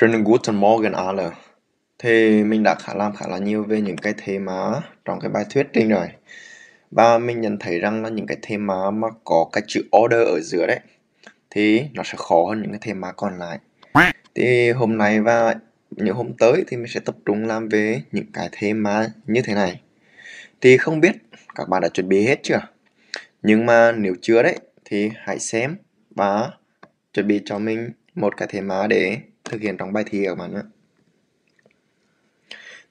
Schönen guten Morgen alle. Thì mình đã khá làm khá là nhiều về những cái thế má trong cái bài thuyết trình rồi. Và mình nhận thấy rằng là những cái thế má mà có cái chữ order ở giữa đấy thì nó sẽ khó hơn những cái thế má còn lại. Thì hôm nay và những hôm tới thì mình sẽ tập trung làm về những cái thế má như thế này. Thì không biết các bạn đã chuẩn bị hết chưa? Nhưng mà nếu chưa đấy thì hãy xem và chuẩn bị cho mình một cái thế má để thực hiện trong bài thi các bạn ạ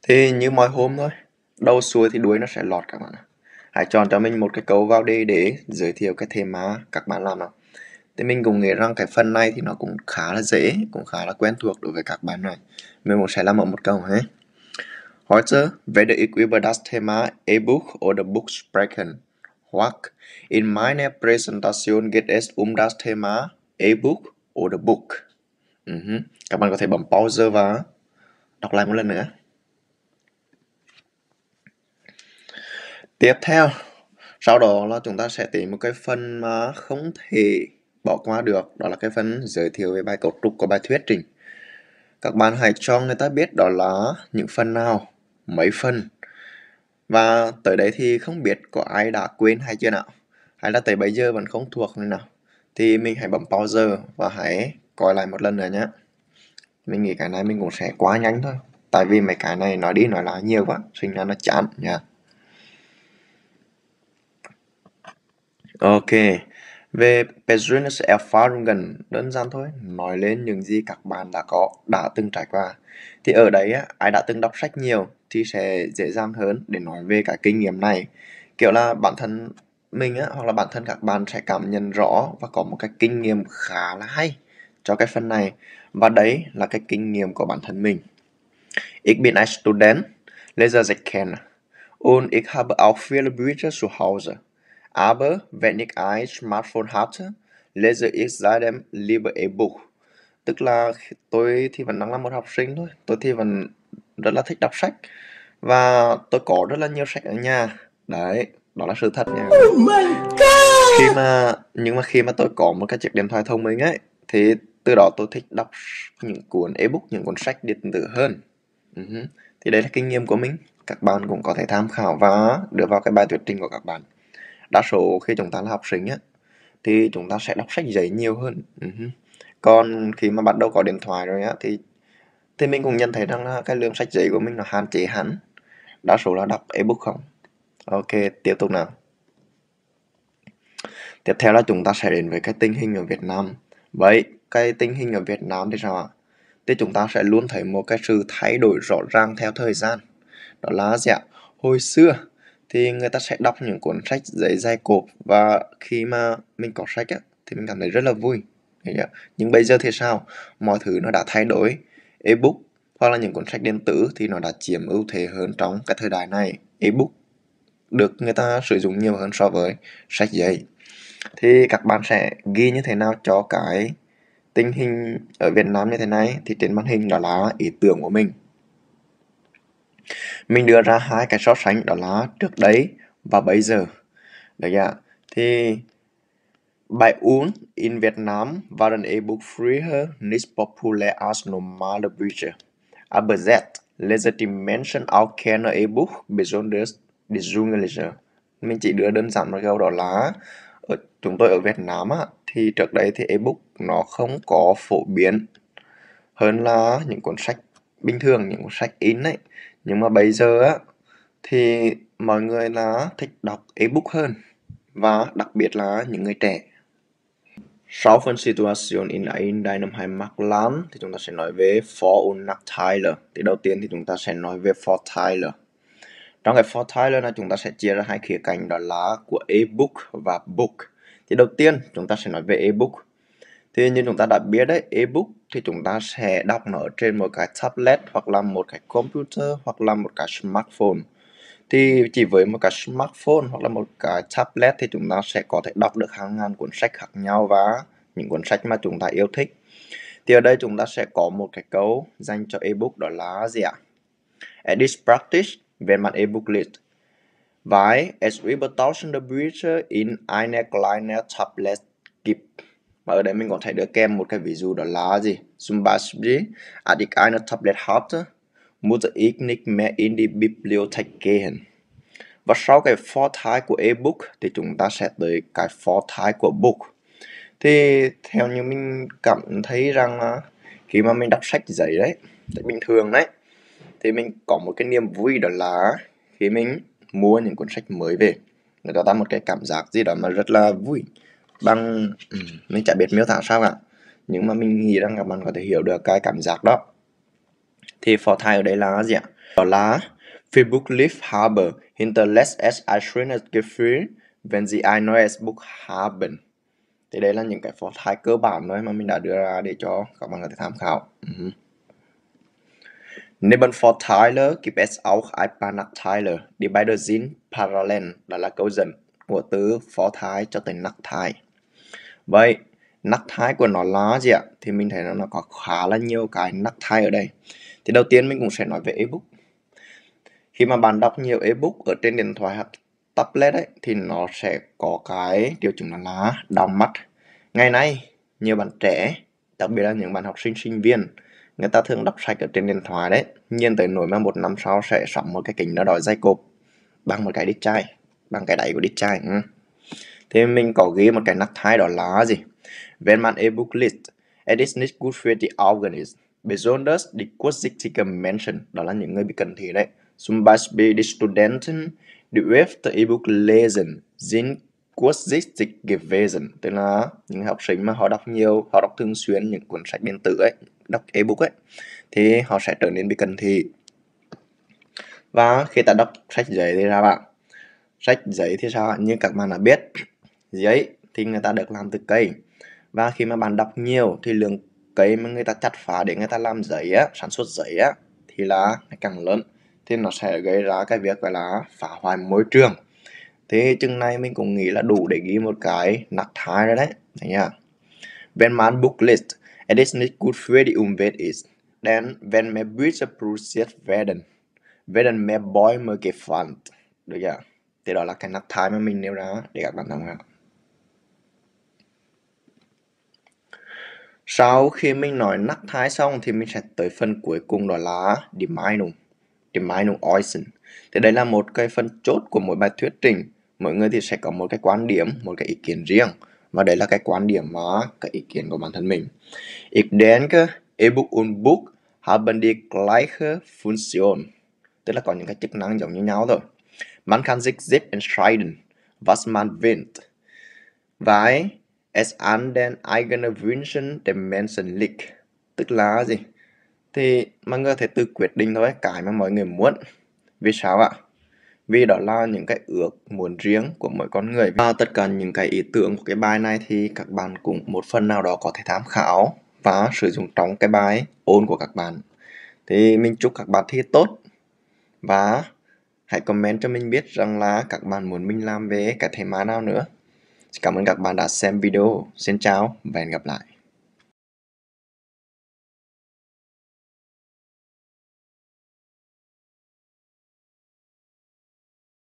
thì như mọi hôm thôi đầu xuôi thì đuôi nó sẽ lọt các bạn ạ hãy chọn cho mình một cái câu vào đây để giới thiệu cái theme má các bạn làm nào thì mình cũng nghĩ rằng cái phần này thì nó cũng khá là dễ cũng khá là quen thuộc đối với các bạn này mình cũng sẽ làm ở một câu nhé Heute werde ich über das Thema E-Buch oder Buch sprechen. Hoặc in meiner Präsentation geht es um das Thema E-Buch oder Buch. Các bạn có thể bấm pause và đọc lại một lần nữa. Tiếp theo, sau đó là chúng ta sẽ tìm một cái phần mà không thể bỏ qua được, đó là cái phần giới thiệu về bài cấu trúc của bài thuyết trình. Các bạn hãy cho người ta biết đó là những phần nào, mấy phần. Và tới đấy thì không biết có ai đã quên hay chưa nào, hay là tới bây giờ vẫn không thuộc nữa nào. Thì mình hãy bấm pause và hãy coi lại một lần nữa nhé mình nghĩ cái này mình cũng sẽ quá nhanh thôi tại vì mấy cái này nói đi nói lại nhiều quá sinh ra nó chán nha ok về Petronas Alpha Rungan đơn giản thôi nói lên những gì các bạn đã có đã từng trải qua thì ở đấy á, ai đã từng đọc sách nhiều thì sẽ dễ dàng hơn để nói về cái kinh nghiệm này kiểu là bản thân mình á, hoặc là bản thân các bạn sẽ cảm nhận rõ và có một cái kinh nghiệm khá là hay cho cái phần này và đấy là cái kinh nghiệm của bản thân mình. Ich bin ein Student, Leser gerne. und ich habe auch viele Bücher zu Hause. Aber wenn ich ein Smartphone hatte, lese ich seitdem lieber e-book. Tức là tôi thì vẫn đang là một học sinh thôi, tôi thì vẫn rất là thích đọc sách và tôi có rất là nhiều sách ở nhà. Đấy, đó là sự thật nha. Oh my god. Khi mà nhưng mà khi mà tôi có một cái chiếc điện thoại thông minh ấy thì từ đó tôi thích đọc những cuốn ebook những cuốn sách điện tử hơn uh-huh. thì đấy là kinh nghiệm của mình các bạn cũng có thể tham khảo và đưa vào cái bài thuyết trình của các bạn đa số khi chúng ta là học sinh á thì chúng ta sẽ đọc sách giấy nhiều hơn uh-huh. còn khi mà bắt đầu có điện thoại rồi á thì thì mình cũng nhận thấy rằng là cái lượng sách giấy của mình nó hạn chế hẳn đa số là đọc ebook không ok tiếp tục nào tiếp theo là chúng ta sẽ đến với cái tình hình ở Việt Nam vậy cái tình hình ở Việt Nam thì sao ạ? Thì chúng ta sẽ luôn thấy một cái sự thay đổi rõ ràng theo thời gian. Đó là gì ạ? Hồi xưa thì người ta sẽ đọc những cuốn sách giấy dai cộp và khi mà mình có sách á, thì mình cảm thấy rất là vui. Nhưng bây giờ thì sao? Mọi thứ nó đã thay đổi. Ebook hoặc là những cuốn sách điện tử thì nó đã chiếm ưu thế hơn trong cái thời đại này. Ebook được người ta sử dụng nhiều hơn so với sách giấy thì các bạn sẽ ghi như thế nào cho cái tình hình ở Việt Nam như thế này thì trên màn hình đó là ý tưởng của mình mình đưa ra hai cái so sánh đó là trước đấy và bây giờ được chưa thì bài uống in Việt Nam war an E-Book früher nicht populär als normale Bücher aber jetzt lesen die Menschen auch gerne E-Book besonders die jungen mình chỉ đưa đơn giản một câu đó là ở, chúng tôi ở Việt Nam á, thì trước đây thì ebook nó không có phổ biến hơn là những cuốn sách bình thường những cuốn sách in ấy nhưng mà bây giờ á thì mọi người là thích đọc ebook hơn và đặc biệt là những người trẻ sau phần situation in in đại năm hai mắc lắm thì chúng ta sẽ nói về for unnack Tyler thì đầu tiên thì chúng ta sẽ nói về for Tyler trong cái for Tyler này chúng ta sẽ chia ra hai khía cạnh đó là của ebook và book thì đầu tiên chúng ta sẽ nói về ebook thì như chúng ta đã biết đấy ebook thì chúng ta sẽ đọc nó trên một cái tablet hoặc là một cái computer hoặc là một cái smartphone thì chỉ với một cái smartphone hoặc là một cái tablet thì chúng ta sẽ có thể đọc được hàng ngàn cuốn sách khác nhau và những cuốn sách mà chúng ta yêu thích thì ở đây chúng ta sẽ có một cái câu dành cho ebook đó là gì ạ at this practice về mặt E-Book liest. Weil es über tausende Bücher in einer kleinen Tablet gibt. Mà ở đây mình có thể đưa kèm một cái ví dụ đó là gì? Zum Beispiel, à, als ich eine Tablet hatte, musste ich nicht mehr in die Bibliothek gehen. Và sau cái phó thái của e-book thì chúng ta sẽ tới cái phó thái của book. Thì theo như mình cảm thấy rằng à, khi mà mình đọc sách giấy đấy, bình thường đấy, thì mình có một cái niềm vui đó là khi mình mua những cuốn sách mới về người ta ta một cái cảm giác gì đó mà rất là vui bằng ừ, mình chả biết miêu tả sao cả nhưng mà mình nghĩ rằng các bạn có thể hiểu được cái cảm giác đó thì phò thai ở đây là gì ạ đó là Facebook Leaf Harbor Hinterless as I shrink as Gefühl when the I know as book haben thì đây là những cái phò thai cơ bản thôi mà mình đã đưa ra để cho các bạn có thể tham khảo uh-huh. Neben for Tyler gibt es auch ein paar Nachteile. Die beiden sind parallel, đó là câu dẫn của từ phó thái cho tới nắc thái. Vậy, nắc thái của nó là gì ạ? Thì mình thấy nó có khá là nhiều cái nắc thái ở đây. Thì đầu tiên mình cũng sẽ nói về ebook. Khi mà bạn đọc nhiều ebook ở trên điện thoại hoặc tablet ấy, thì nó sẽ có cái điều chỉnh là lá đau mắt. Ngày nay, nhiều bạn trẻ, đặc biệt là những bạn học sinh sinh viên người ta thường đọc sách ở trên điện thoại đấy nhiên tới nỗi mà một năm sau sẽ sắm một cái kính đó đòi dây cộp bằng một cái đít chai bằng cái đáy của đít chai ừ. thì mình có ghi một cái nắp thai đó là gì wenn man ebook list liest it is nicht gut für die Augen ist besonders die kurzsichtigen mention đó là những người bị cần thiết đấy zum Beispiel die Studenten die öfter ebook book lesen sind Kurzsichtig gewesen tức là những học sinh mà họ đọc nhiều họ đọc thường xuyên những cuốn sách điện tử ấy đọc ebook ấy thì họ sẽ trở nên bị cần thị và khi ta đọc sách giấy thì ra bạn sách giấy thì sao như các bạn đã biết giấy thì người ta được làm từ cây và khi mà bạn đọc nhiều thì lượng cây mà người ta chặt phá để người ta làm giấy á, sản xuất giấy á, thì là càng lớn thì nó sẽ gây ra cái việc gọi là phá hoại môi trường thế chừng này mình cũng nghĩ là đủ để ghi một cái nặc thái rồi đấy đấy nhá wenn man book list es ist nicht gut für die Umwelt ist denn wenn mehr Bücher produziert werden werden mehr Bäume gepflanzt được chưa thì đó là cái nặc thái mà mình nêu ra để các bạn tham khảo Sau khi mình nói nắc thái xong thì mình sẽ tới phần cuối cùng đó là Deminum, Deminum Oisin. Thì đây là một cái phần chốt của mỗi bài thuyết trình mỗi người thì sẽ có một cái quan điểm một cái ý kiến riêng và đấy là cái quan điểm mà cái ý kiến của bản thân mình ich denke ebook und book haben die gleiche Funktion tức là có những cái chức năng giống như nhau thôi man kann sich selbst entscheiden was man will weil es an den eigenen Wünschen der Menschen liegt tức là gì thì mọi người có thể tự quyết định thôi cái mà mọi người muốn vì sao ạ vì đó là những cái ước muốn riêng của mỗi con người và tất cả những cái ý tưởng của cái bài này thì các bạn cũng một phần nào đó có thể tham khảo và sử dụng trong cái bài ôn của các bạn thì mình chúc các bạn thi tốt và hãy comment cho mình biết rằng là các bạn muốn mình làm về cái thế má nào nữa cảm ơn các bạn đã xem video xin chào và hẹn gặp lại